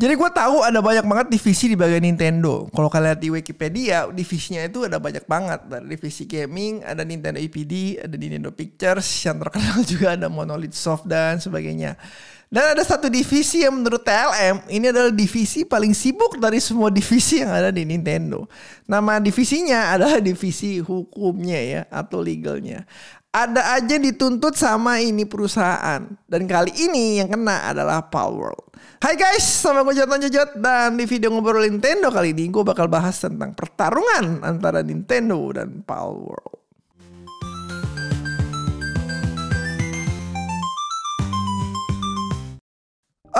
Jadi gue tahu ada banyak banget divisi di bagian Nintendo. Kalau kalian lihat di Wikipedia, divisinya itu ada banyak banget. Ada divisi gaming, ada Nintendo EPD, ada Nintendo Pictures, yang terkenal juga ada Monolith Soft dan sebagainya. Dan ada satu divisi yang menurut TLM ini adalah divisi paling sibuk dari semua divisi yang ada di Nintendo. Nama divisinya adalah divisi hukumnya ya atau legalnya ada aja dituntut sama ini perusahaan. Dan kali ini yang kena adalah Power World. Hai guys, sama gue Jotan Jojot dan di video ngobrol Nintendo kali ini gue bakal bahas tentang pertarungan antara Nintendo dan Power World.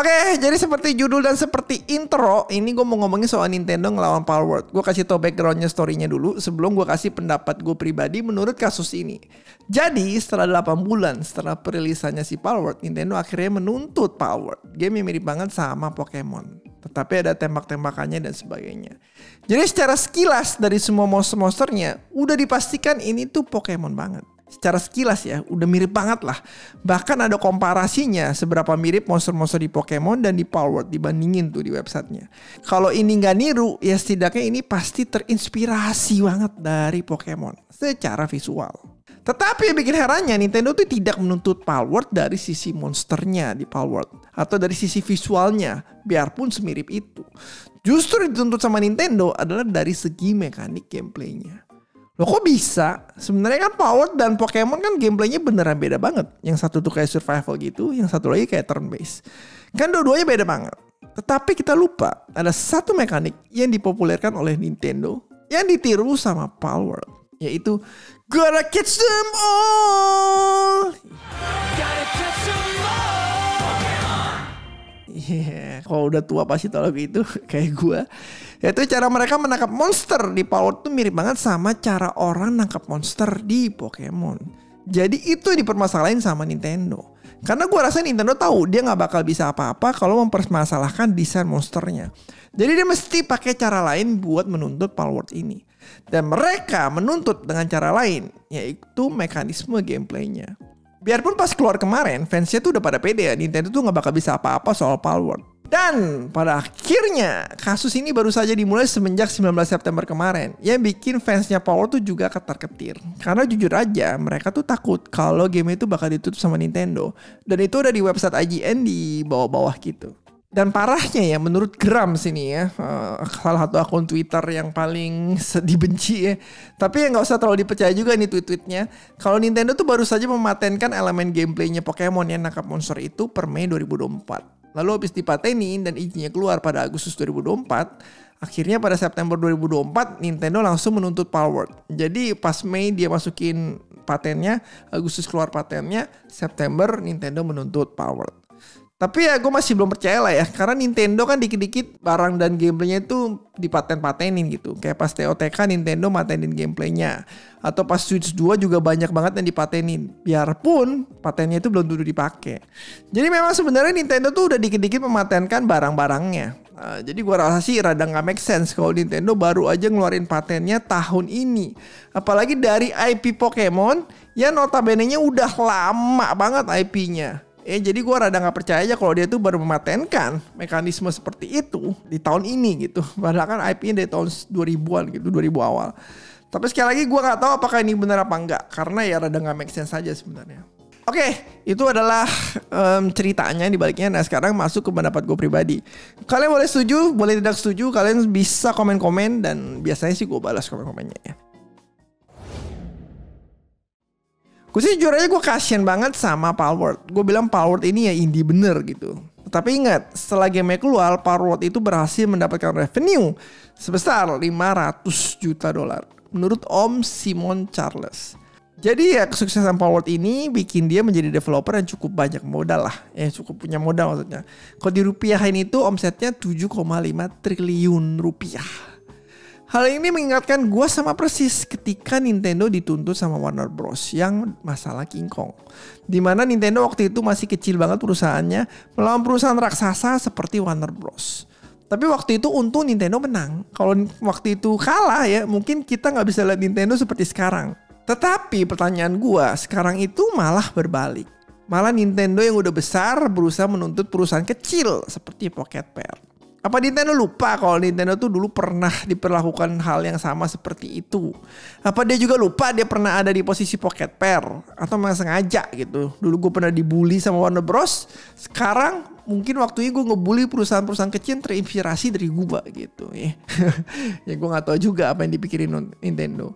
Oke, jadi seperti judul dan seperti intro, ini gue mau ngomongin soal Nintendo ngelawan Power Word. Gue kasih tau backgroundnya storynya dulu sebelum gue kasih pendapat gue pribadi menurut kasus ini. Jadi setelah 8 bulan setelah perilisannya si Power Word, Nintendo akhirnya menuntut Power Word. Game yang mirip banget sama Pokemon. Tetapi ada tembak-tembakannya dan sebagainya. Jadi secara sekilas dari semua monster-monsternya, udah dipastikan ini tuh Pokemon banget secara sekilas ya udah mirip banget lah. Bahkan ada komparasinya seberapa mirip monster-monster di Pokemon dan di Power dibandingin tuh di websitenya. Kalau ini nggak niru ya setidaknya ini pasti terinspirasi banget dari Pokemon secara visual. Tetapi yang bikin herannya Nintendo tuh tidak menuntut World dari sisi monsternya di World atau dari sisi visualnya biarpun semirip itu. Justru dituntut sama Nintendo adalah dari segi mekanik gameplaynya. Loh kok bisa? Sebenarnya kan Power dan Pokemon kan gameplaynya beneran beda banget. Yang satu tuh kayak survival gitu, yang satu lagi kayak turn base Kan dua-duanya beda banget. Tetapi kita lupa ada satu mekanik yang dipopulerkan oleh Nintendo yang ditiru sama Power, yaitu Gotta catch them all. Gotta catch them all. Iya, yeah. kalau udah tua pasti tau lagu itu kayak gue. Itu cara mereka menangkap monster di Power tuh mirip banget sama cara orang nangkap monster di Pokemon. Jadi itu dipermasalahin sama Nintendo. Karena gue rasa Nintendo tahu dia nggak bakal bisa apa-apa kalau mempermasalahkan desain monsternya. Jadi dia mesti pakai cara lain buat menuntut Palworld ini. Dan mereka menuntut dengan cara lain, yaitu mekanisme gameplaynya biarpun pas keluar kemarin, fansnya tuh udah pada pede ya, Nintendo tuh nggak bakal bisa apa-apa soal Palworld. Dan pada akhirnya kasus ini baru saja dimulai semenjak 19 September kemarin. Yang bikin fansnya Power tuh juga ketar-ketir. Karena jujur aja mereka tuh takut kalau game itu bakal ditutup sama Nintendo. Dan itu udah di website IGN di bawah-bawah gitu dan parahnya ya menurut Gram sini ya uh, salah satu akun Twitter yang paling dibenci ya tapi ya nggak usah terlalu dipercaya juga nih tweet-tweetnya kalau Nintendo tuh baru saja mematenkan elemen gameplaynya Pokemon yang nangkap monster itu per Mei 2024 lalu habis dipatenin dan izinnya keluar pada Agustus 2024 akhirnya pada September 2024 Nintendo langsung menuntut Power. jadi pas Mei dia masukin patennya Agustus keluar patennya September Nintendo menuntut Power. Tapi ya gue masih belum percaya lah ya. Karena Nintendo kan dikit-dikit barang dan gameplaynya itu dipaten-patenin gitu. Kayak pas TOTK Nintendo matenin gameplaynya. Atau pas Switch 2 juga banyak banget yang dipatenin. Biarpun patennya itu belum dulu dipakai. Jadi memang sebenarnya Nintendo tuh udah dikit-dikit mematenkan barang-barangnya. Uh, jadi gue rasa sih rada gak make sense kalau Nintendo baru aja ngeluarin patennya tahun ini. Apalagi dari IP Pokemon yang notabene-nya udah lama banget IP-nya eh jadi gue rada nggak percaya aja kalau dia tuh baru mematenkan mekanisme seperti itu di tahun ini gitu. Padahal kan ip dari tahun 2000-an gitu, 2000 awal. Tapi sekali lagi gue nggak tahu apakah ini benar apa enggak. Karena ya rada nggak make sense aja sebenarnya. Oke, okay, itu adalah um, ceritanya di baliknya. Nah, sekarang masuk ke pendapat gue pribadi. Kalian boleh setuju, boleh tidak setuju. Kalian bisa komen-komen dan biasanya sih gue balas komen-komennya ya. Gue sih jujur aja gue kasian banget sama Palworld. Gue bilang Palworld ini ya indie bener gitu. Tapi ingat, setelah game keluar, Palworld itu berhasil mendapatkan revenue sebesar 500 juta dolar. Menurut Om Simon Charles. Jadi ya kesuksesan Palworld ini bikin dia menjadi developer yang cukup banyak modal lah. Ya cukup punya modal maksudnya. Kalau rupiahin itu omsetnya 7,5 triliun rupiah. Hal ini mengingatkan gue sama persis ketika Nintendo dituntut sama Warner Bros. yang masalah King Kong. Dimana Nintendo waktu itu masih kecil banget perusahaannya melawan perusahaan raksasa seperti Warner Bros. Tapi waktu itu untung Nintendo menang. Kalau waktu itu kalah ya mungkin kita nggak bisa lihat Nintendo seperti sekarang. Tetapi pertanyaan gue sekarang itu malah berbalik. Malah Nintendo yang udah besar berusaha menuntut perusahaan kecil seperti Pocket Pair. Apa Nintendo lupa kalau Nintendo tuh dulu pernah diperlakukan hal yang sama seperti itu? Apa dia juga lupa dia pernah ada di posisi pocket pair? Atau memang sengaja gitu? Dulu gue pernah dibully sama Warner Bros. Sekarang mungkin waktunya gue ngebully perusahaan-perusahaan kecil yang terinspirasi dari gue gitu ya. ya gue gak tahu juga apa yang dipikirin Nintendo.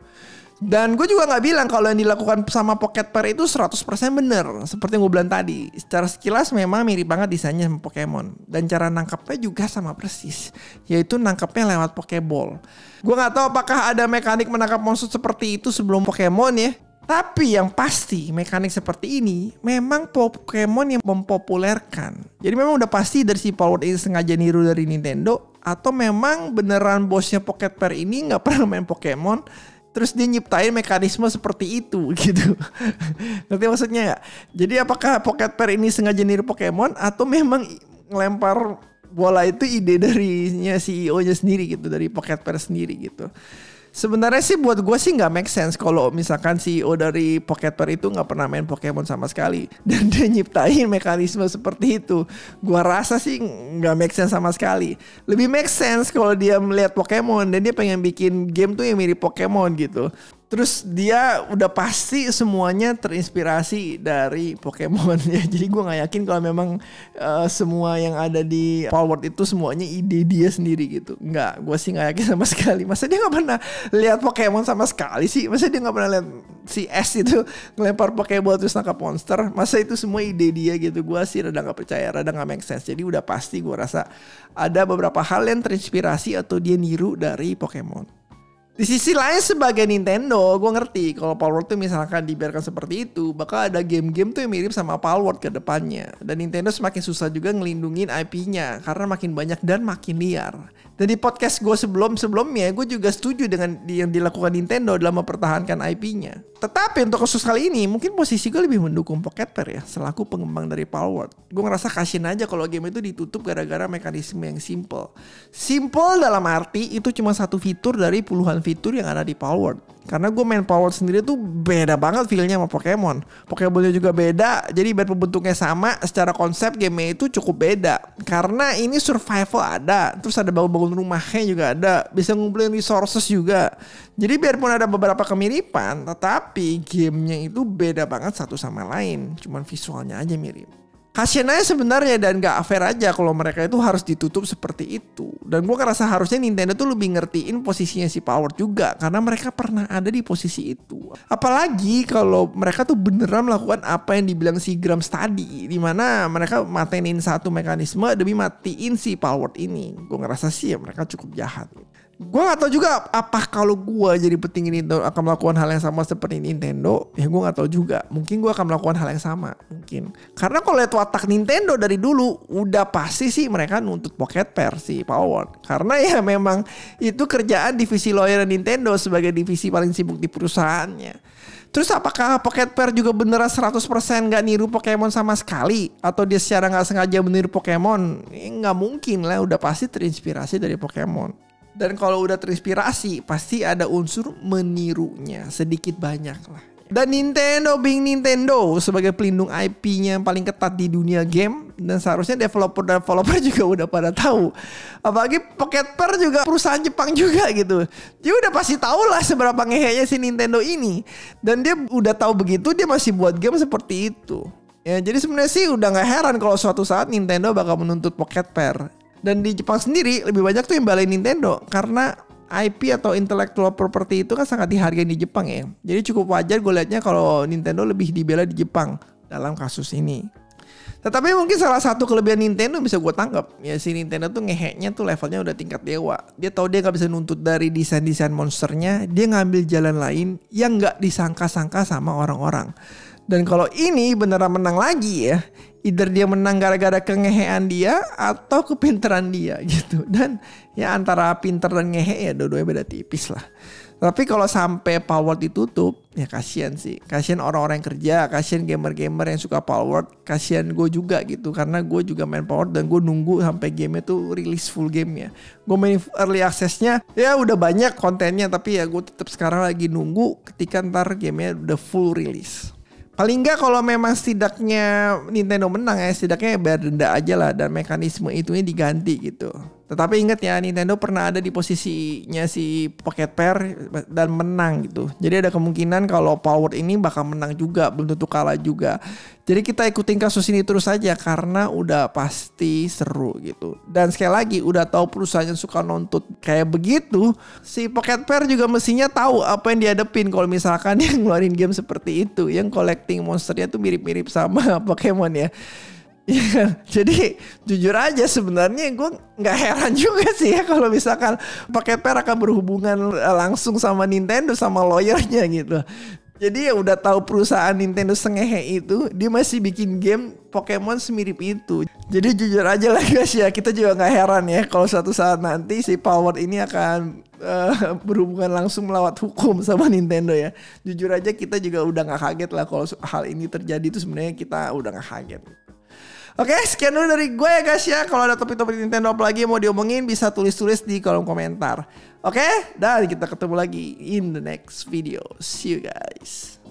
Dan gue juga nggak bilang kalau yang dilakukan sama Pocket Pair itu 100% bener. Seperti yang gue bilang tadi, secara sekilas memang mirip banget desainnya sama Pokemon. Dan cara nangkapnya juga sama persis, yaitu nangkapnya lewat Pokeball. Gue nggak tahu apakah ada mekanik menangkap monster seperti itu sebelum Pokemon ya. Tapi yang pasti mekanik seperti ini memang Pokemon yang mempopulerkan. Jadi memang udah pasti dari si Paul ini sengaja niru dari Nintendo atau memang beneran bosnya Pocket Pair ini nggak pernah main Pokemon terus dia nyiptain mekanisme seperti itu gitu. Nanti maksudnya ya. Jadi apakah Pocket Pair ini sengaja niru Pokemon atau memang ngelempar bola itu ide darinya CEO-nya sendiri gitu dari Pocket Pair sendiri gitu. Sebenarnya sih buat gue sih nggak make sense kalau misalkan CEO dari Pocket itu nggak pernah main Pokemon sama sekali dan dia nyiptain mekanisme seperti itu. gue rasa sih nggak make sense sama sekali. Lebih make sense kalau dia melihat Pokemon dan dia pengen bikin game tuh yang mirip Pokemon gitu. Terus dia udah pasti semuanya terinspirasi dari Pokemon ya. Jadi gue nggak yakin kalau memang uh, semua yang ada di Palworld itu semuanya ide dia sendiri gitu. Nggak, gue sih nggak yakin sama sekali. Masa dia nggak pernah lihat Pokemon sama sekali sih? Masa dia nggak pernah lihat si S itu ngelempar Pokeball terus nangkap monster? Masa itu semua ide dia gitu? Gue sih rada nggak percaya, rada nggak make sense. Jadi udah pasti gue rasa ada beberapa hal yang terinspirasi atau dia niru dari Pokemon. Di sisi lain sebagai Nintendo, gue ngerti kalau Palworld tuh misalkan dibiarkan seperti itu, bakal ada game-game tuh yang mirip sama Palworld ke depannya. Dan Nintendo semakin susah juga ngelindungin IP-nya karena makin banyak dan makin liar. Dan di podcast gue sebelum-sebelumnya gue juga setuju dengan yang dilakukan Nintendo dalam mempertahankan IP-nya. Tetapi untuk kasus kali ini mungkin posisi gue lebih mendukung Pocket Pair ya selaku pengembang dari Word. Gue ngerasa kasian aja kalau game itu ditutup gara-gara mekanisme yang simple. Simple dalam arti itu cuma satu fitur dari puluhan fitur yang ada di Word. Karena gue main Power sendiri tuh beda banget feelnya sama Pokemon. Pokemonnya juga beda, jadi biarpun pembentuknya sama, secara konsep game itu cukup beda. Karena ini survival ada, terus ada bangun-bangun rumahnya juga ada, bisa ngumpulin resources juga. Jadi biarpun ada beberapa kemiripan, tetapi gamenya itu beda banget satu sama lain. Cuman visualnya aja mirip kasian aja sebenarnya dan gak fair aja kalau mereka itu harus ditutup seperti itu. Dan gue ngerasa harusnya Nintendo tuh lebih ngertiin posisinya si Power juga karena mereka pernah ada di posisi itu. Apalagi kalau mereka tuh beneran melakukan apa yang dibilang si Grams tadi, mana mereka matenin satu mekanisme demi matiin si Power ini. Gue ngerasa sih ya mereka cukup jahat gue gak tau juga apa kalau gue jadi petinggi Nintendo akan melakukan hal yang sama seperti Nintendo ya gue gak tau juga mungkin gue akan melakukan hal yang sama mungkin karena kalau lihat watak Nintendo dari dulu udah pasti sih mereka nuntut pocket pair si Power karena ya memang itu kerjaan divisi lawyer Nintendo sebagai divisi paling sibuk di perusahaannya Terus apakah Pocket Pair juga beneran 100% gak niru Pokemon sama sekali? Atau dia secara gak sengaja meniru Pokemon? Nggak eh, mungkin lah, udah pasti terinspirasi dari Pokemon. Dan kalau udah terinspirasi, pasti ada unsur menirunya sedikit banyak lah. Dan Nintendo Bing Nintendo sebagai pelindung IP-nya yang paling ketat di dunia game dan seharusnya developer developer juga udah pada tahu. Apalagi Pocket Per juga perusahaan Jepang juga gitu. Dia udah pasti tahu lah seberapa ngehe nya si Nintendo ini. Dan dia udah tahu begitu dia masih buat game seperti itu. Ya, jadi sebenarnya sih udah nggak heran kalau suatu saat Nintendo bakal menuntut Pocket Pair. Dan di Jepang sendiri lebih banyak tuh yang balai Nintendo karena IP atau intellectual property itu kan sangat dihargai di Jepang ya. Jadi cukup wajar gue liatnya kalau Nintendo lebih dibela di Jepang dalam kasus ini. Tetapi mungkin salah satu kelebihan Nintendo bisa gue tangkap ya si Nintendo tuh ngeheknya tuh levelnya udah tingkat dewa. Dia tahu dia nggak bisa nuntut dari desain desain monsternya, dia ngambil jalan lain yang nggak disangka-sangka sama orang-orang. Dan kalau ini beneran menang lagi ya, either dia menang gara-gara kengehean dia atau kepinteran dia gitu. Dan ya antara pinter dan ngehe ya dua-duanya beda tipis lah. Tapi kalau sampai Power ditutup, ya kasihan sih. Kasian orang-orang yang kerja, kasian gamer-gamer yang suka Power, kasian gue juga gitu. Karena gue juga main Power dan gue nunggu sampai game itu rilis full game ya. Gue main early accessnya, ya udah banyak kontennya. Tapi ya gue tetap sekarang lagi nunggu ketika ntar gamenya udah full release paling nggak kalau memang setidaknya Nintendo menang ya setidaknya bayar denda aja lah dan mekanisme itu diganti gitu tetapi ingat ya Nintendo pernah ada di posisinya si Pocket Pair dan menang gitu. Jadi ada kemungkinan kalau Power ini bakal menang juga, belum tentu kalah juga. Jadi kita ikutin kasus ini terus saja karena udah pasti seru gitu. Dan sekali lagi udah tahu perusahaannya suka nontut kayak begitu, si Pocket Pair juga mestinya tahu apa yang dihadapin kalau misalkan yang ngeluarin game seperti itu, yang collecting monsternya tuh mirip-mirip sama Pokemon ya. Ya, jadi jujur aja sebenarnya gue nggak heran juga sih ya kalau misalkan pakai per akan berhubungan eh, langsung sama Nintendo sama lawyernya gitu. Jadi ya udah tahu perusahaan Nintendo sengehe itu dia masih bikin game Pokemon semirip itu. Jadi jujur aja lah guys ya kita juga nggak heran ya kalau suatu saat nanti si Power ini akan uh, berhubungan langsung melawat hukum sama Nintendo ya. Jujur aja kita juga udah nggak kaget lah kalau hal ini terjadi itu sebenarnya kita udah nggak kaget. Oke, sekian dulu dari gue ya guys ya. Kalau ada topik-topik Nintendo apa lagi mau diomongin bisa tulis-tulis di kolom komentar. Oke, dan kita ketemu lagi in the next video. See you guys.